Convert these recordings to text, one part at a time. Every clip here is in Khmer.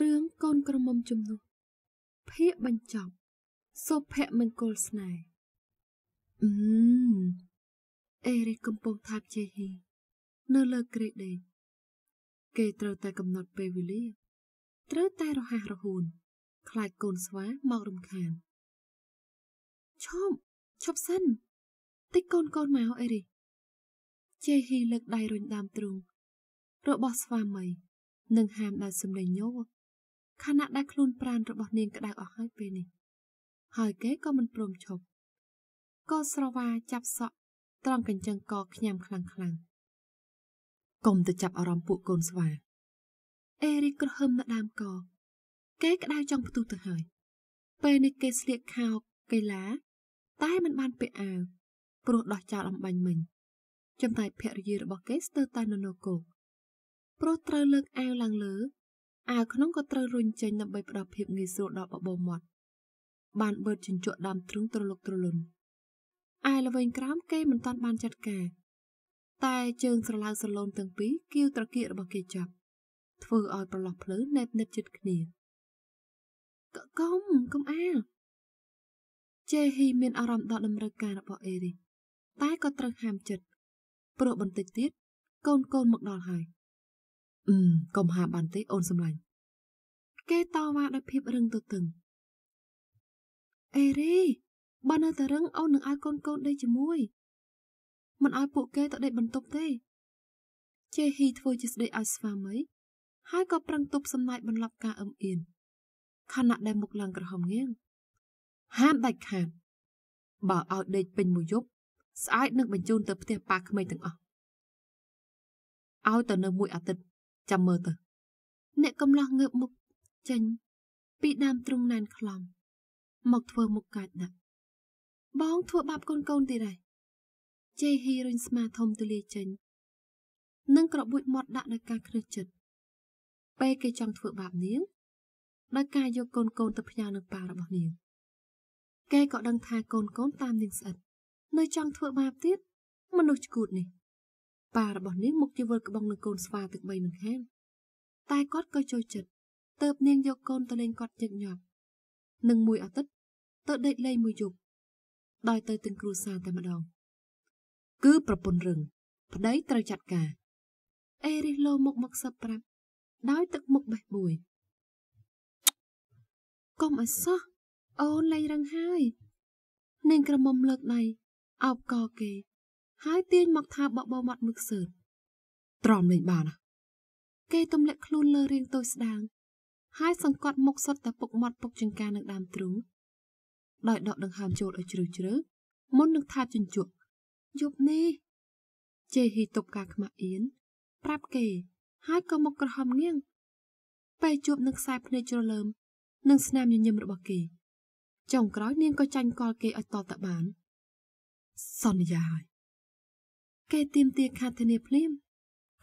រឿងកូនក្រមុំជំនួសភាកបញ្ចប់សុភមង្គលស្នេហ៍អឺអេរិកកំពុងថាបជ័យហ៊ីនៅលើគ្រែដេកគេត្រូវតែកំណត់ពេលវេលា ត្រូវតែរហ័សរហួនខ្លាចកូនស្វាមករំខានឈប់ឈប់សិនតិចកូនកូនមកអេរិជ័យហ៊ីលើកដៃរុញដើមទ្រូងរបស់ស្វាមីនឹងហាមដោយសម្លេងញោខណៈដែលខ្លួនប្រានរបស់នាងក្តៅអស់ហើយពេលនេះ ហើយគេក៏មិនព្រមឈប់ក៏ស្រវាចាប់សក់ត្រង់កញ្ចឹងកខ្ញាំខ្លាំងខ្លាំងកុំទៅចាប់អារម្មណ៍ពួកកូនស្វាអេរីក្រហមនៅដើមក គេក្តៅចង់ផ្ទុះទៅហើយ ពេលនេះគេស្លៀកខោកីឡា តែមិនបានពាក់អាវព្រោះដោះចោលអំបាញ់មិញចំតែភរិយារបស់គេស្ទើរតែនៅនគរគោកព្រោះត្រូវលើកអាវឡើងលើអាវក្នុងក៏ត្រូវរុញចេញដើម្បីផ្ដល់ភាពងាយស្រួលដល់បបោមាត់ បានបឺតជញ្ជក់ដើមទ្រូងត្រលុកត្រលុនអាយល្វែងក្រោមគេមិនទាន់បានចាត់ការ តែជើងស្រឡៅស្រលូនទាំងពីរគៀវត្រគាករបស់គេចាប់ ធ្វើឲ្យប្រឡោះភ្លឺណែបនិតជិតគ្នាកកុំកុំអាលជេហ៊ីមាន អារម្មណ៍ដល់តម្រូវការ របស់អេរីតែក៏ត្រូវហាមចិត្តព្រោះបន្តិចទៀតកូនកូនមកដល់ហើយអឺកុំហាបានទេអូនសំឡាញ់គេតវ៉ាដោយភាពរឹងទទឹងអេរីបើនៅតែរឹងអូននឹងឲ្យកូនកូនដេកជាមួយមិនឲ្យពួកគេទៅដេកបន្ទប់ទេជេហ៊ីធ្វើជាស្ដីឲ្យស្វាមីហើយក៏ប្រឹងទប់សំណាយបន្លប់ការអឹមអៀនខណៈដែលមុខឡើងក្រហមងាងហាមដាច់ខាតបើឲ្យដេកពេញមួយយប់ស្អែកនឹងបញ្ជូនទៅផ្ទះប៉ាក្មេងទាំងអស់ឲ្យទៅនៅមួយអាទិត្យចាំមើលទៅអ្នកកំឡោះងើបមុខចេញពីដើមទ្រុងណែនខ្លំ មកធ្វើមុខកាច់ដាក់បងធ្វើបាបកូនកូនទៀតហើយជ័យហ៊ីរុញស្មាធំទូលាយចេញនិងក្របួចមាត់ដាក់ដោយការគ្រឹះចិត្តពេលគេចង់ធ្វើបាបនាងដោយការយកកូនកូនទៅផ្ញើនឹងប៉ារបស់នាងគេក៏ដឹងថាកូនកូនតាមនាងស្អិតនៅចង់ធ្វើបាបទៀតមនុស្សឈួតនេះប៉ារបស់នាងមុខជាវល់ក្បងនឹងកូនស្វាទឹកបីមិនខាន តែគាត់ក៏ចូលចិត្តទៅបនាងយកកូនទៅលេងគាត់ជឹកញាប់នឹងមួយអាទិត្យទៅដេកលេងមួយយប់ដោយទៅទាំងគ្រួសារតែម្ដង គឺប្រពន្ធរឹងប្តីត្រូវចាត់ការអេរិះលោមុខមកសឹបប្រាប់ដោយទឹកមុខបេះបួយកុំអសោះអូនលេងរឹងហើយ នាងក្រមុំលើកដៃអោបកគេហើយទាញមកថាបបោមាត់មួយខ្សើតទ្រាំលេងបានគេទម្លាក់ខ្លួនលើរៀងតូចស្ដាង ហើយសង្កត់មុខសុទ្ធតែពុកមាត់ពុកចង្ការនឹងដើមទ្រូងដោយដកដង្ហើមចូលឲ្យជ្រៅជ្រៅមុននឹងថាជញ្ជក់យប់នេះជេហ៊ីតុបការខ្មាស់អៀនប្រាប់គេហើយក៏មកក្រហមងាងពេលជួបនឹងខ្សែភ្នែកជ្រលឹមនិងស្នាមញញឹមរបស់គេចុងក្រោយនាងក៏ចាញ់កលគេឲ្យតតបានសន្យាហើយគេទៀមទាខាត់ធានាភ្លាម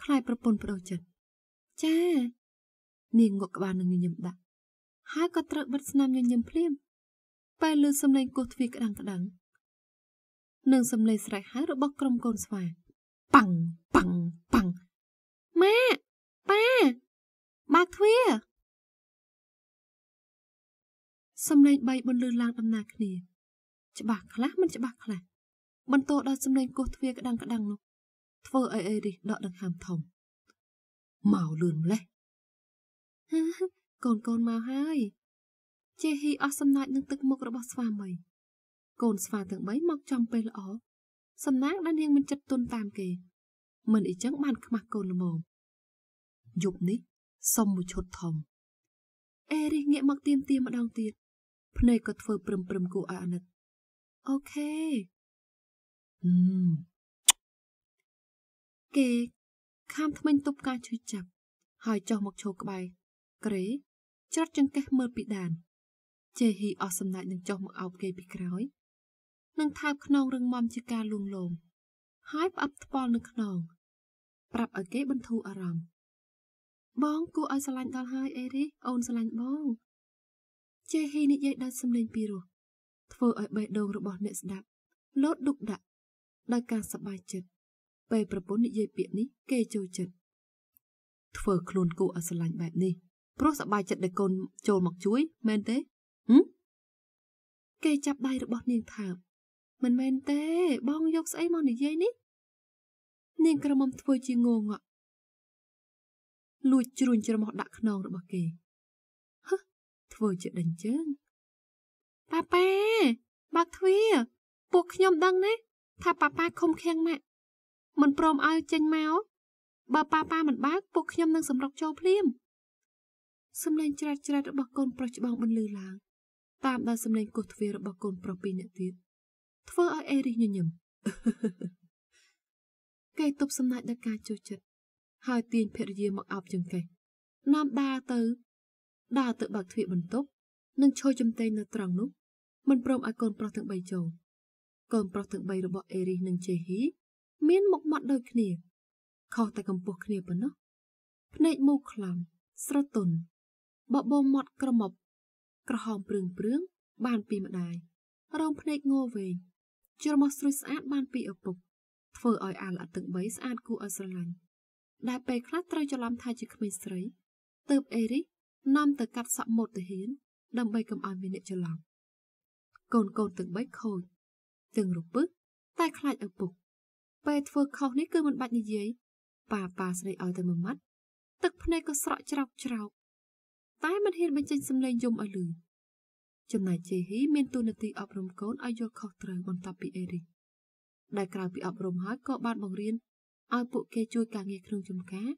ខ្លាយប្រពន្ធប្រុសចិត្តចា នាងងក់ក្បាលនឹងញញឹមដាក់ហើយក៏ត្រូវបិទស្នាមញញឹមភ្លាមពេលលឺសំឡេងគោះទ្វារក្តាំងក្តាំងនិងសំឡេងស្រែកហៅរបស់ក្រុមកូន ស្វាប៉ាំងប៉ាំងប៉ាំងម៉ាប៉ាបើកទ្វារសំឡេងបីបន្លឺឡើងដំណាគ្នាច្បាស់ខ្លះមិនច្បាស់ខ្លះបន្ទោដោយសម្លេងគោះទ្វារក្តាំងក្តាំងនោះធ្វើអីអីនេះដកដង្ហើមធំមកលឿនម្លេះកូនកូនមកហើយជាហ៊ីអស់សំណាចនឹងទឹកមុខរបស់ស្វាមីកូនស្វាទាំងបីមកចំពេលល្អសំណាងដែលនាងមិនចិត្តទុនតាមគេមិនអីចឹងបានខ្មាស់កូនល្មមយប់នេះសុំមួយឈុតធំអេរីងាកមកទៀមទៀមម្ដងទៀតភ្នែកក៏ធ្វើព្រឹមព្រឹមគូអាណិតអូខេគេខាំថ្មិញទប់ការឈឺចាប់ ហើយចុះមកឈរក្បែរក្រេច្រត់ចង្កេះមើលពីដានជេហ៊ីអស់សំណាច់នឹងចុះមកអោបគេពីក្រោយនឹងថើបខ្នងរឹងមាំជាការលួងលោមហើយផ្អឹបថ្ពាល់នឹងខ្នងប្រាប់ឲ្យគេបន្ធូរអារម្មណ៍បងគួរឲ្យស្រឡាញ់ដល់ហើយអេរីអូនស្រឡាញ់បង ជេហ៊ីនិយាយដោយសំឡេងពីរោះធ្វើឲ្យបេះដូងរបស់អ្នកស្ដាប់លោតឌុកដាក់ដោយការសប្បាយចិត្តពេលប្រពន្ធនិយាយពាក្យនេះគេចូលចិត្តធ្វើខ្លួនគូអស្រឡាញ់បែបនេះព្រោះសប្បាយចិត្តដែលកូនចូលមកជួយមែនទេហឹមគេចាប់ដៃរបស់នាងថើបមិនមែនទេ បងយកស្អីមកនិយាយនេះនាងក្រមុំធ្វើជាងងក់លួចជ្រួញច្រមុះដាក់ខ្នង របស់គេហឹធ្វើជាដេញជើងប៉ាប៉ាបើកទ្វារពួកខ្ញុំដឹងណាថាប៉ាប៉ាខំខៀងម៉ាក់មិនព្រមឲ្យចេញមកបើប៉ាប៉ាមិនបើកពួកខ្ញុំនឹងសម្រុកចូលភ្លាមសំឡេងច្រាតច្រាតរបស់កូនប្រុសច្បងបន្លឺឡើង តាមដោយសំឡេងគោះទ្វាររបស់កូនប្រុសពីរនាក់ទៀតធ្វើឲ្យអេរីសញញឹមគេទប់សំណាច់ដល់ការជួចចិត្តហើយទាញភរិយាមកអោបចង្កេះនាំដើរទៅដើរទៅបើកទ្វារបន្ទប់និងឈរចំតេងនៅត្រង់នោះមិនព្រមឲ្យកូនប្រុសទាំងបីចូលកូនប្រុសទាំង3របស់អេរីសនិងជេហ៊ីមានមុខមាត់ដូចគ្នាខុសតែកម្ពស់គ្នាប៉ុណ្ណោះភ្នែកមូខ្លាំងស្រទន់បបោមាត់ក្រមុបក្រហមព្រឿងព្រឿងបានពីម្ដាយរោមភ្នែកងវែងជ្រមាស់ស្រួយស្អាតបានពីឪពុកធ្វើឲ្យអាលអាទឹក3ស្អាតគួរឲ្យស្រឡាញ់ដែលពេលខ្លះត្រូវច្រឡំថាជាក្មេងស្រី ទើបអេរីនាំ ទៅកាត់សក់ម៉ូតទៅហ៊ានដើម្បីកុំឲ្យមានអ្នកច្រឡំកូនកូនទាំង3ខូចទាំងរពឹកតែខ្លាចឪពុក ពេលធ្វើ ខុសនេះគឺមិនបាច់និយាយប៉ាប៉ាស្រីឲ្យតែមួយម៉ាត់ ទឹកភ្នែកក៏ស្រក់ច្រោកច្រោកតែមិនហ៊ានបញ្ចេញសម្លេងយំឲ្យឮចំណែកជេហ៊ីមានទូនាទីអប់រំកូនឲ្យយល់ខុសត្រូវបន្ទាប់ពីអេរីដែលក្រៅពីអប់រំហើយក៏បានបង្រៀនឲ្យពួកគេជួយការងារក្នុងចំការ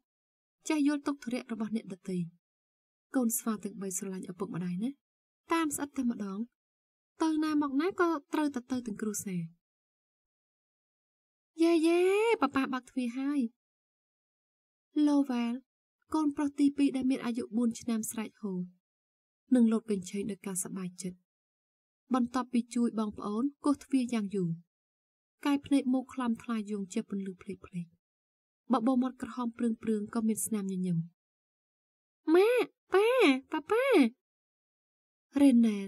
ចេះយល់ទុកធុរៈរបស់អ្នកដទៃកូនស្វាទាំងបីស្រឡាញ់ឪពុកម្ដាយណាតាមស្អិតតែម្ដងទៅណាមកណាក៏ត្រូវតែទៅទាំងគ្រួសារយេយេប៉ាប៉ាបើកទ្វារហើយលូវ៉ែលកូនប្រុសទី2ដែលមានអាយុ4ឆ្នាំស្រែកហូនឹងលោតកញ្ឆេងដោយការសប្បាយចិត្តបន្ទាប់ពីជួយ បងប្អូនកោះទ្វារយ៉ាងយូរកាយភ្នែកមកខ្លាំថ្លាយងជាពន្លឺភ្លេចភ្លេចបបោមាត់ក្រហមព្រឿងព្រឿងក៏មានស្នាមញញឹមម៉ាប៉ាប៉ាប៉ារ៉េណែល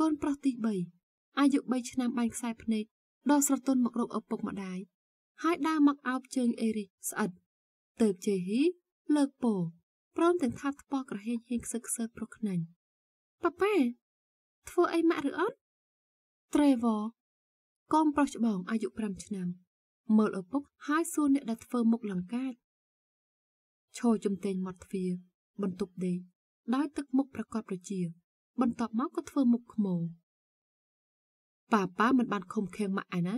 កូនប្រុសទី3អាយុ3ឆ្នាំបាញ់ខ្សែភ្នែកដល់ស្រទន់មករកឪពុកម្ដាយហើយដើរមកអោបជើងអេរីស្អិតទៅជេហ៊ីលើកពោព្រមទាំងថាថ្ពោះក្រហេងហៀងខ្សឹកខ្សើប្រុសខ្នាញ់ប៉ាប៉ាធ្វើអីម៉ាក់ឬអត់ Trevor កូនប្រុសច្បងអាយុ5ឆ្នាំ មើលឪពុកហើយសួរអ្នកដែលធ្វើមុខលង្កាចឈរជំទែងមាត់ទ្វារបន្ទប់ដេកដោយទឹកមុខប្រកបប្រជាបន្ទាប់មកក៏ធ្វើមុខខ្មោប៉ាប៉ាមិនបានខំខៀងម៉ាក់ឯណា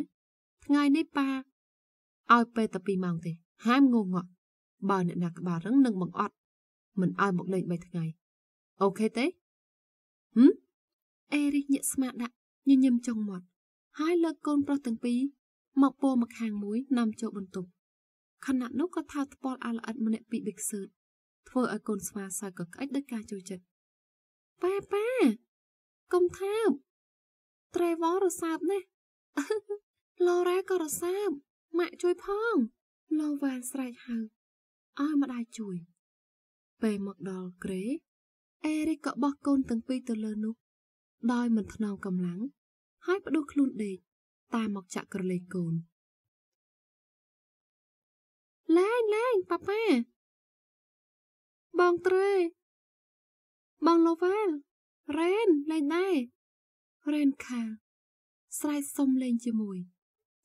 ថ្ងៃនេះប៉ាឲ្យពេលតែ2ម៉ោងទេហាមងងក់បើអ្នកណាក្បាលរឹងនឹងបង្អត់មិនឲ្យមកលេង3ថ្ងៃអូខេទេហឹមអេរីញាក់ស្មាដាក់ញញឹមចុងមាត់ហើយលើកកូនប្រុសទាំងពីរមកពោមកខាងមួយ នាំចូលបន្ទប់ខណៈនោះក៏ថាថ្ពាល់អាល្អិតម្នាក់ពីប៊ិកសឺតធ្វើឲ្យកូនស្វាសើកក្អិចដោយការចូលចិត្តប៉ាប៉ាកុំថាបត្រេវររសើបណាស់ឡូរ៉ាក៏រសើបម៉ាក់ជួយផងឡូវ៉ានស្រែកហៅឲ្យម្ដាយជួយ ពេលមកដល់ក្រេអេរិកក៏បោះកូនទាំងពីរទៅលើនោះ ដោយ មិនថ្នមកម្លាំងហើយបដួលខ្លួនដេកតាមមកចាក់ក្រលេកូនឡែងឡែងប៉ាប៉ាបងត្រេបងលូវ៉ាលរ៉េនលេងដែររ៉េនខាលស្រែកសុំលេងជាមួយ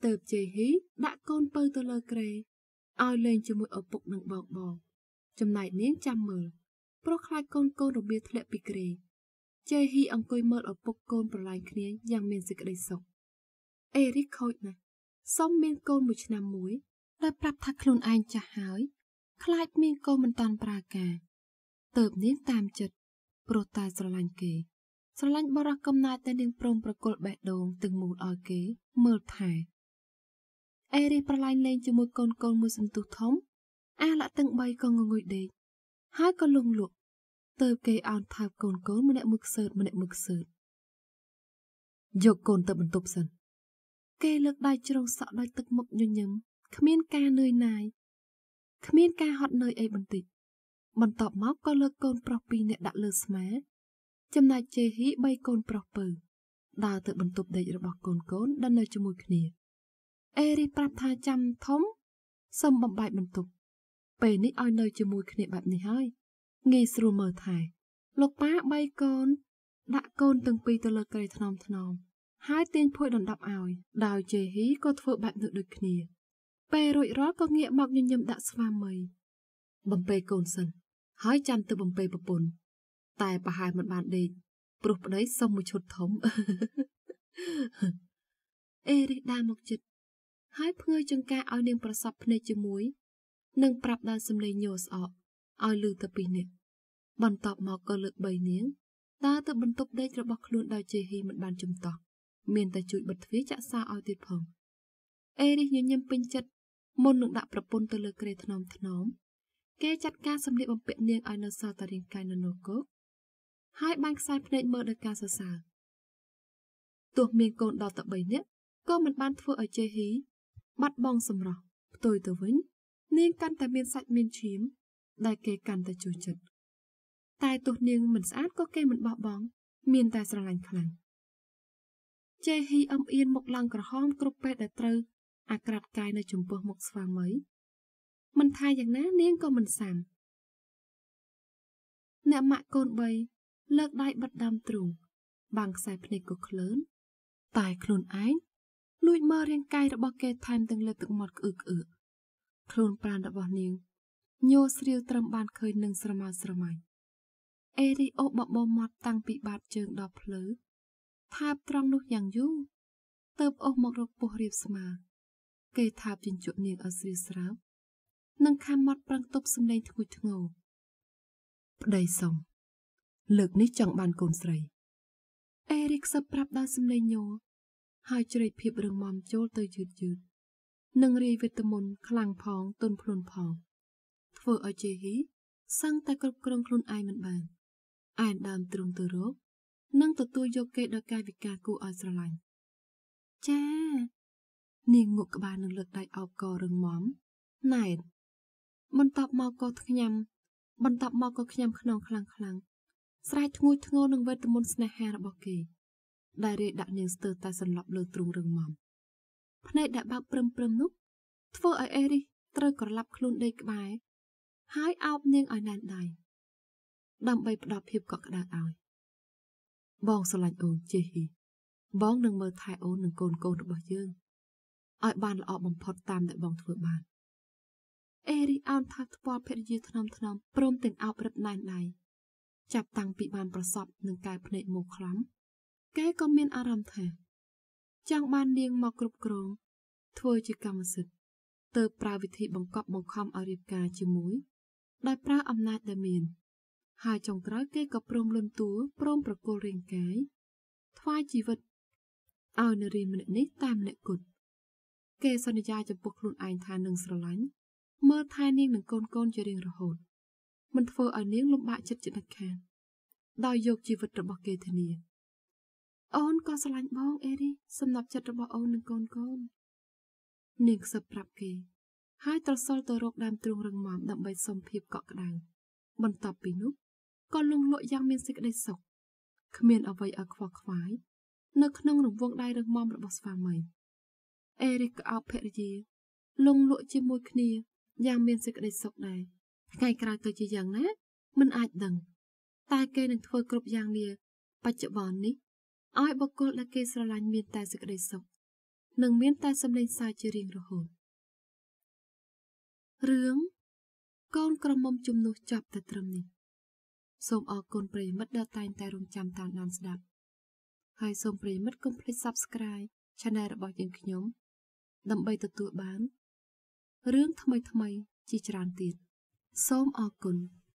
ទៅបជេហ៊ីដាក់កូនពៅទៅលើក្រេឲ្យលេងជាមួយឪពុកនិងបងបងចំណែកនាងចាំមើលព្រោះខ្លាចកូនកូនរបៀធ្លាក់ពីក្រេ ជេហ៊ីអង្គុយមើលឪពុកកូន ប្រឡែងគ្នាយ៉ាងមានសេចក្តីសុខអេរីខូចណាស់សុំមានកូនមួយឆ្នាំមួយដែលប្រាប់ថាខ្លួនឯងចាស់ហើយខ្លាចមានកូនមិនតាន់ប្រើការទៅបនាងតាមចិត្តព្រោះតែស្រឡាញ់គេស្រឡាញ់បរោះកំណាចតែនាងព្រមប្រគល់បេះដូងទាំងមូលឲ្យគេមើលថែអេរីប្រឡាញ់លេងជាមួយកូនកូនមួយសន្ទុះធំ អាឡាក់ទាំង3ក៏ងងុយដេកហើយក៏លងលក់ទៅគេអោនថើបកូនកូនម្នាក់មួយខ្សើតម្នាក់មួយខ្សើយកកូនទៅបន្ទប់សិនគេលើកដៃជ្រងសក់ដោយទឹកមុខញញឹមគ្មានការនឿយណាយ គ្មានការហត់នឿយអីបន្តិចបន្ទាប់មកក៏លើកកូនប្រុសពីរនាក់ដាក់លើស្មា ចំណែកជេហ៊ីបីកូនប្រុសពៅដើរទៅបន្ទប់ដេករបស់កូនកូនដែលនៅជាមួយគ្នាអេរីប្រាប់ថាចាំធំសូមបំបែកបន្ទប់ពេលនេះឲ្យនៅជាមួយគ្នាបែបនេះហើយងាយស្រួលមើលថែ លោកប៉ាបីកូន ដាក់កូនទាំងពីរទៅលើក្រេថ្នមថ្នមហើយទាញភួយដណ្ដប់ឲ្យដោយជេហ៊ីក៏ធ្វើបែបនោះដូចគ្នាពេលរួចរាល់ក៏ងាកមកញញឹមដាក់ស្វាមីបំពេកូនសិនហើយចាំទៅបំពេប្រពន្ធតែប្រហែលមិនបានដេកព្រោះប្តីសុំមួយឈុតធំអេរិះដាមកចិត្តហើយភ្ងើចង្ការឲ្យនាងប្រសពភ្នែកជាមួយនិងប្រាប់ដល់សំឡេងញោស្អកឲ្យលឺទៅពីនេះបន្ទាប់មកក៏លើកបីនាងតើទៅបន្ទប់ដេករបស់ខ្លួនដោយជេហ៊ីមិនបានជំទាស់មានតែជួយបិទទ្វារចាក់សារឲ្យទៀតផងអេរិះញញឹមពេញចិត្តមុននឹងដាក់ប្រពន្ធទៅលើក្រេថ្នមថ្នមគេចាត់ការសម្លៀកបំពាក់នាងឲ្យនៅសល់តែរាងកាយនៅនោះគោកហើយបានខ្សែភ្នែកមើលដោយការសរសើរទោះមានកូនដល់តែ3នាក់ក៏មិនបានធ្វើឲ្យជេហ៊ីបាត់បង់សម្រស់ផ្ទុយទៅវិញ នាងកាន់តែមានសាច់មានឈាមដែលគេកាន់តែជួយចិត្តតែទោះនាងមិនស្អាតក៏គេមិនបោះបង់ មានតែស្រឡាញ់ខ្លាំងជេហ៊ីអំអៀនមុខឡើងក្រហមគ្រប់ពេលដែលត្រូវអាក្រាតកាយនៅចំពោះមុខស្វាមីមិនថាយ៉ាងណានាងក៏មិនសាំអ្នកម៉ាក់កូន3លើកដៃបិទដើមទ្រូងបាំងខ្សែភ្នែកក៏ឃ្លើន តែខ្លួនឯងលួចមើលរាងកាយរបស់គេថែមទាំងលើទឹកមាត់ក្អឺក្អឺខ្លួនប្រាណរបស់នាងញោស្រាវត្រឹមបានឃើញនឹងស្រមៅស្រមៃអេរីអូបបោមាត់តាំងពីបាតជើងដល់ភ្លឺថាបត្រង់នោះយ៉ាងយូរទៅអស់មករកពោះរៀបស្មាគេថាបជញ្ជក់នាងឲ្យស្រីស្រាប់និងខំមត់ប្រឹងទប់សម្លេងធ្ងួយធ្ងរប្តីសុំលើកនេះចង់បានកូនស្រីអេរីកសឹបប្រាប់ដោយសម្លេងញោហើយជ្រែកភាពរឹងមាំចូលទៅយឺតយឺតនិងរាយវេទមន្តខ្លាំងផងទន់ភ្លន់ផងធ្វើឲ្យជេហ៊ីសឹងតែគ្រប់គ្រងខ្លួនឯងមិនបានអែនដើមទ្រង់ទៅរកនិងទទួលយកគេដោយកាយវិការគួរឲ្យស្រឡាញ់ចានាងងក់ក្បាលនឹងលើកដៃអោបករឹងមាំណែនបន្ទាប់មកក៏ខ្ញាំបន្ទាប់មកក៏ខ្ញាំខ្នងខ្លាំងខ្លាំងស្រែកធ្ងួយធ្ងរនឹងវេទមន្តស្នេហារបស់គេ ដែលរាយដាក់នាងស្ទើរតែសន្លប់ លើទ្រូងរឹងមាំភ្នែកដែលបើកព្រឹមព្រឹមនោះធ្វើឲ្យអេរីត្រូវក្រឡាប់ខ្លួនដេកក្បែរហើយអោបនាងឲ្យណែនដៃដើម្បីផ្ដល់ភាពកក់ក្ដៅឲ្យបងស្រឡាញ់អូនជេហ៊ីបងនឹងមើលថែអូននិងកូនកូនរបស់យើងឲ្យបានល្អបំផុតតាមដែលបងធ្វើបានអេរីអោនថាថ្ពាល់ភរិយាថ្នមថ្នមព្រមទាំងអោបរឹបណែនដៃចាប់តាំងពីបានប្រសពនឹងកែភ្នែកមកខ្លាំងគេក៏មានអារម្មណ៍ថាចង់បាននាងមកគ្រប់គ្រងធ្វើជាកម្មសិទ្ធិទើបប្រើវិធីបង្កប់បង្ខំឲ្យរៀបការជាមួយដោយប្រើអំណាចដែលមាន ហើយចុងក្រោយគេក៏ព្រមលន់តួព្រមប្រគល់រាងកាយថ្វាយជីវិតឲ្យនារីម្នាក់នេះតាមអ្នកគុតគេសន្យាចំពោះខ្លួនឯងថានឹងស្រឡាញ់មើលថែនាងនិងកូនកូនជារៀងរហូត មិនធ្វើឲ្យនាងលំបាកចិត្តជាដាច់ខាតដោយយកជីវិតរបស់គេធានាអូនក៏ស្រឡាញ់បងអេរីសំណប់ចិត្តរបស់អូននិងកូនកូននាងខ្សឹបប្រាប់គេហើយត្រសល់ទៅរកដើមទ្រូងរឹងមាំដើម្បីសុំភាពកក់ក្ដៅបន្ទាប់ពីនោះក៏លងលក់យ៉ាងមានសេចក្តីសុខគ្មានអ្វីឲ្យខ្វល់ខ្វាយនៅក្នុងរង្វង់ដៃរឹងមាំរបស់ស្វាមី អេរីកក៏អោបភរិយាលងលក់ជាមួយគ្នាយ៉ាងមានសេចក្តីសុខដែរថ្ងៃក្រោយទៅជាយ៉ាងណាមិនអាចដឹង តែ គេនឹងធ្វើគ្រប់យ៉ាងនេះបច្ចុប្បន្ននេះឲ្យ បុគ្គលដែលគេស្រឡាញ់មាន តែសេចក្តីសុខនិងមាន តែសម្លេងសើចជារៀងរហូតរឿងកូនក្រមុំជំនួសចប់តែត្រឹមនេះ សូមអរគុណប្រិមិត្តដែលតែងតែរងចាំតាមដានស្ដាប់ហើយសូមប្រិមិត្តកុំភ្លេច Subscribe Channel របស់យើងខ្ញុំដើម្បីទទួលបានរឿងថ្មីៗជាច្រើនទៀត សូមអរគុណ។